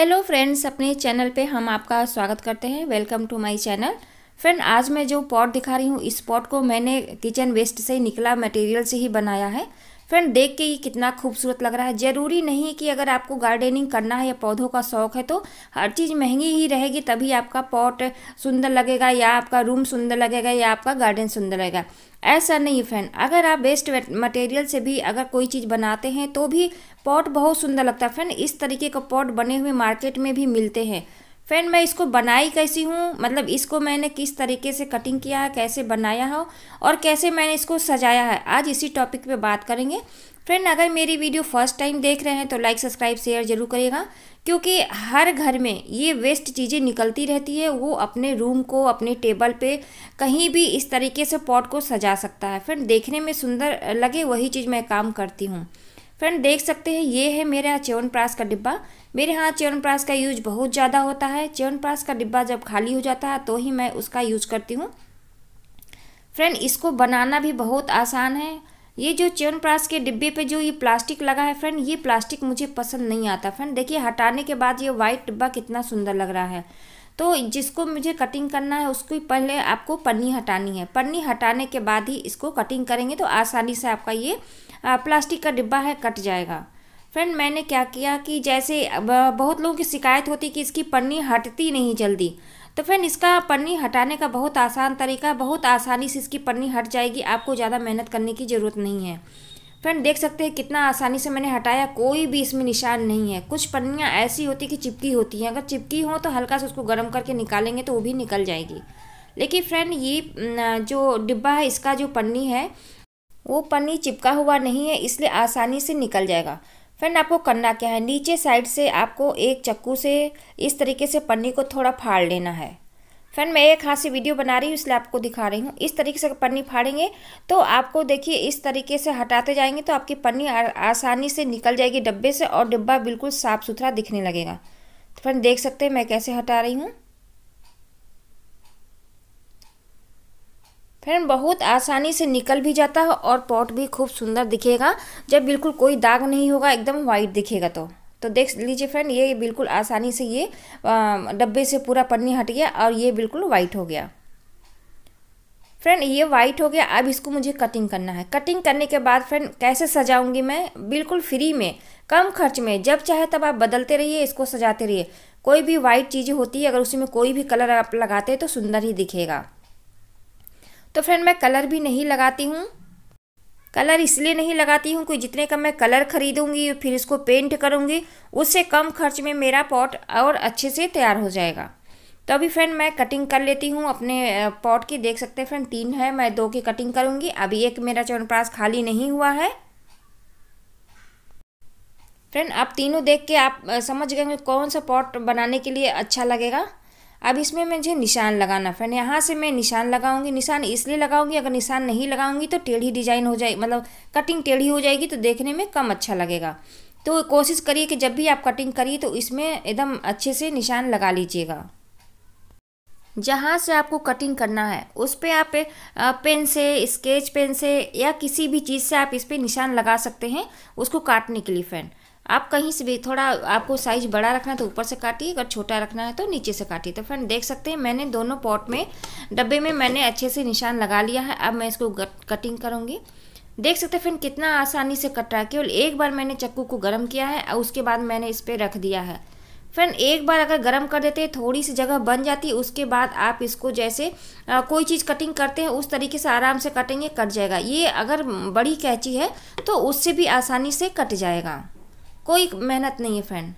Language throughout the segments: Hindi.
हेलो फ्रेंड्स अपने चैनल पे हम आपका स्वागत करते हैं welcome to my channel friend आज मैं जो पॉट दिखा रही हूँ इस पॉट को मैंने किचन वेस्ट से निकला मटेरियल से ही बनाया है फ्रेंड देख के ये कितना खूबसूरत लग रहा है ज़रूरी नहीं कि अगर आपको गार्डनिंग करना है या पौधों का शौक है तो हर चीज़ महंगी ही रहेगी तभी आपका पॉट सुंदर लगेगा या आपका रूम सुंदर लगेगा या आपका गार्डन सुंदर लगेगा ऐसा नहीं फ्रेंड अगर आप वेस्ट मटेरियल से भी अगर कोई चीज़ बनाते हैं तो भी पॉट बहुत सुंदर लगता है फ्रेंड इस तरीके का पॉट बने हुए मार्केट में भी मिलते हैं फ्रेंड मैं इसको बनाई कैसी हूँ मतलब इसको मैंने किस तरीके से कटिंग किया है कैसे बनाया हो और कैसे मैंने इसको सजाया है आज इसी टॉपिक पे बात करेंगे फ्रेंड अगर मेरी वीडियो फर्स्ट टाइम देख रहे हैं तो लाइक सब्सक्राइब शेयर जरूर करिएगा क्योंकि हर घर में ये वेस्ट चीज़ें निकलती रहती है वो अपने रूम को अपने टेबल पे कहीं भी इस तरीके से पॉट को सजा सकता है फ्रेंड देखने में सुंदर लगे वही चीज़ मैं काम करती हूँ फ्रेंड देख सकते हैं ये है मेरे यहाँ च्यवनप्राश का डिब्बा मेरे यहाँ च्यवनप्राश का यूज बहुत ज़्यादा होता है च्यवनप्राश का डिब्बा जब खाली हो जाता है तो ही मैं उसका यूज करती हूँ फ्रेंड इसको बनाना भी बहुत आसान है ये जो च्यवनप्राश के डिब्बे पे जो ये प्लास्टिक लगा है फ्रेंड ये प्लास्टिक मुझे पसंद नहीं आता फ्रेंड देखिए हटाने के बाद ये व्हाइट डिब्बा कितना सुंदर लग रहा है तो जिसको मुझे कटिंग करना है उसको पहले आपको पन्नी हटानी है पन्नी हटाने के बाद ही इसको कटिंग करेंगे तो आसानी से आपका ये प्लास्टिक का डिब्बा है कट जाएगा फ्रेंड मैंने क्या किया कि जैसे बहुत लोगों की शिकायत होती कि इसकी पन्नी हटती नहीं जल्दी तो फ्रेंड इसका पन्नी हटाने का बहुत आसान तरीका बहुत आसानी से इसकी पन्नी हट जाएगी आपको ज़्यादा मेहनत करने की ज़रूरत नहीं है फ्रेंड देख सकते हैं कितना आसानी से मैंने हटाया कोई भी इसमें निशान नहीं है कुछ पन्नियाँ ऐसी होती कि चिपकी होती हैं अगर चिपकी हो तो हल्का से उसको गर्म करके निकालेंगे तो वो भी निकल जाएगी लेकिन फ्रेंड ये जो डिब्बा है इसका जो पन्नी है वो पन्नी चिपका हुआ नहीं है इसलिए आसानी से निकल जाएगा फ्रेंड आपको करना क्या है नीचे साइड से आपको एक चक्कू से इस तरीके से पन्नी को थोड़ा फाड़ लेना है फ्रेंड मैं एक हाथ से वीडियो बना रही हूँ इसलिए आपको दिखा रही हूँ इस तरीके से पन्नी फाड़ेंगे तो आपको देखिए इस तरीके से हटाते जाएंगे तो आपकी पन्नी आसानी से निकल जाएगी डब्बे से और डिब्बा बिल्कुल साफ़ सुथरा दिखने लगेगा तो फ्रेंड देख सकते हैं मैं कैसे हटा रही हूँ फ्रेंड बहुत आसानी से निकल भी जाता है और पॉट भी खूब सुंदर दिखेगा जब बिल्कुल कोई दाग नहीं होगा एकदम वाइट दिखेगा तो तो देख लीजिए फ्रेंड ये बिल्कुल आसानी से ये डब्बे से पूरा पन्नी हट गया और ये बिल्कुल वाइट हो गया फ्रेंड ये वाइट हो गया अब इसको मुझे कटिंग करना है कटिंग करने के बाद फ्रेंड कैसे सजाऊंगी मैं बिल्कुल फ्री में कम खर्च में जब चाहे तब आप बदलते रहिए इसको सजाते रहिए कोई भी वाइट चीज़ें होती है अगर उसमें कोई भी कलर आप लगाते हैं तो सुंदर ही दिखेगा तो फ्रेंड मैं कलर भी नहीं लगाती हूँ कलर इसलिए नहीं लगाती हूँ कि जितने का मैं कलर खरीदूँगी फिर इसको पेंट करूँगी उससे कम खर्च में मेरा पॉट और अच्छे से तैयार हो जाएगा तो अभी फ्रेंड मैं कटिंग कर लेती हूँ अपने पॉट की देख सकते हैं फ्रेंड तीन है मैं दो की कटिंग करूँगी अभी एक मेरा चवनप्राश खाली नहीं हुआ है फ्रेंड आप तीनों देख के आप समझ गए कौन सा पॉट बनाने के लिए अच्छा लगेगा अब इसमें मुझे निशान लगाना फ्रेंड यहाँ से मैं निशान लगाऊंगी निशान इसलिए लगाऊंगी अगर निशान नहीं लगाऊंगी तो टेढ़ी डिजाइन हो जाए मतलब कटिंग टेढ़ी हो जाएगी तो देखने में कम अच्छा लगेगा तो कोशिश करिए कि जब भी आप कटिंग करिए तो इसमें एकदम अच्छे से निशान लगा लीजिएगा जहाँ से आपको कटिंग करना है उस पर आप पेन से स्केच पेन से या किसी भी चीज़ से आप इस पर निशान लगा सकते हैं उसको काटने के लिए फ्रेंड आप कहीं से भी थोड़ा आपको साइज बड़ा रखना है तो ऊपर से काटिए अगर छोटा रखना है तो नीचे से काटिए तो फ्रेंड देख सकते हैं मैंने दोनों पॉट में डब्बे में मैंने अच्छे से निशान लगा लिया है अब मैं इसको कटिंग करूँगी देख सकते हैं फ्रेंड कितना आसानी से कट रहा है केवल एक बार मैंने चक्कू को गर्म किया है और उसके बाद मैंने इस पर रख दिया है फ्रेंड एक बार अगर गर्म कर देते हैं थोड़ी सी जगह बन जाती है उसके बाद आप इसको जैसे आ, कोई चीज़ कटिंग करते हैं उस तरीके से आराम से कटेंगे कट जाएगा ये अगर बड़ी कैची है तो उससे भी आसानी से कट जाएगा कोई मेहनत नहीं है फ्रेंड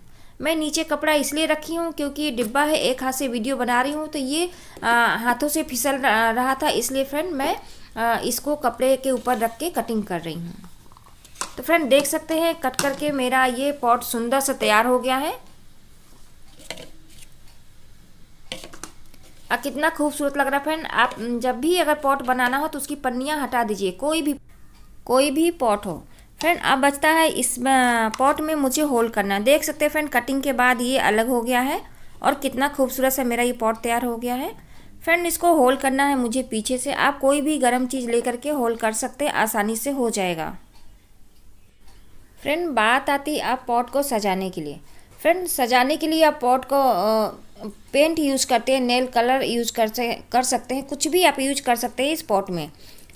मैं नीचे कपड़ा इसलिए रखी हूँ क्योंकि ये डिब्बा है एक हाथ से वीडियो बना रही हूँ तो ये आ, हाथों से फिसल रहा था इसलिए फ्रेंड मैं आ, इसको कपड़े के ऊपर रख के कटिंग कर रही हूँ तो फ्रेंड देख सकते हैं कट करके मेरा ये पॉट सुंदर सा तैयार हो गया है आ, कितना खूबसूरत लग रहा फ्रेंड आप जब भी अगर पॉट बनाना हो तो उसकी पन्नियाँ हटा दीजिए कोई भी कोई भी पॉट हो फ्रेंड अब बचता है इस पॉट में मुझे होल्ड करना है देख सकते हैं फ्रेंड कटिंग के बाद ये अलग हो गया है और कितना खूबसूरत सा मेरा ये पॉट तैयार हो गया है फ्रेंड इसको होल्ड करना है मुझे पीछे से आप कोई भी गर्म चीज़ लेकर के होल्ड कर सकते हैं आसानी से हो जाएगा फ्रेंड बात आती आप पॉट को सजाने के लिए फ्रेंड सजाने के लिए आप पॉट को पेंट यूज़ करते हैं नेल कलर यूज़ कर कर सकते हैं कुछ भी आप यूज कर सकते हैं इस पॉट में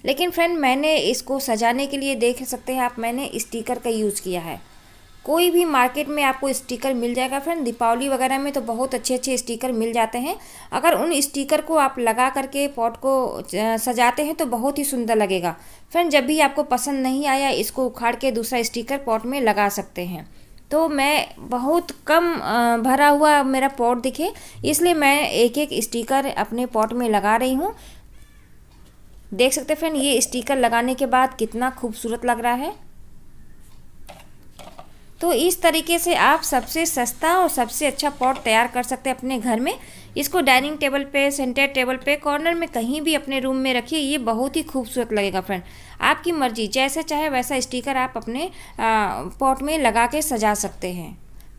लेकिन फ्रेंड मैंने इसको सजाने के लिए देख सकते हैं आप मैंने स्टिकर का यूज़ किया है कोई भी मार्केट में आपको स्टिकर मिल जाएगा फ्रेंड दीपावली वगैरह में तो बहुत अच्छे अच्छे स्टिकर मिल जाते हैं अगर उन स्टिकर को आप लगा करके पॉट को सजाते हैं तो बहुत ही सुंदर लगेगा फ्रेंड जब भी आपको पसंद नहीं आया इसको उखाड़ के दूसरा स्टिकर पॉट में लगा सकते हैं तो मैं बहुत कम भरा हुआ मेरा पॉट दिखे इसलिए मैं एक एक स्टिकर अपने पॉट में लगा रही हूँ देख सकते हैं फ्रेंड ये स्टिकर लगाने के बाद कितना खूबसूरत लग रहा है तो इस तरीके से आप सबसे सस्ता और सबसे अच्छा पॉट तैयार कर सकते हैं अपने घर में इसको डाइनिंग टेबल पे सेंटर टेबल पे कॉर्नर में कहीं भी अपने रूम में रखिए ये बहुत ही खूबसूरत लगेगा फ्रेंड आपकी मर्जी जैसे चाहे वैसा स्टिकर आप अपने पॉट में लगा के सजा सकते हैं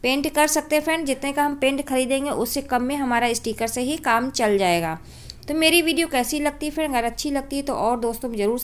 पेंट कर सकते हैं फ्रेंड जितने का हम पेंट खरीदेंगे उससे कम में हमारा स्टीकर से ही काम चल जाएगा तो मेरी वीडियो कैसी लगती है फ्रेंड अगर अच्छी लगती है तो और दोस्तों में ज़रूर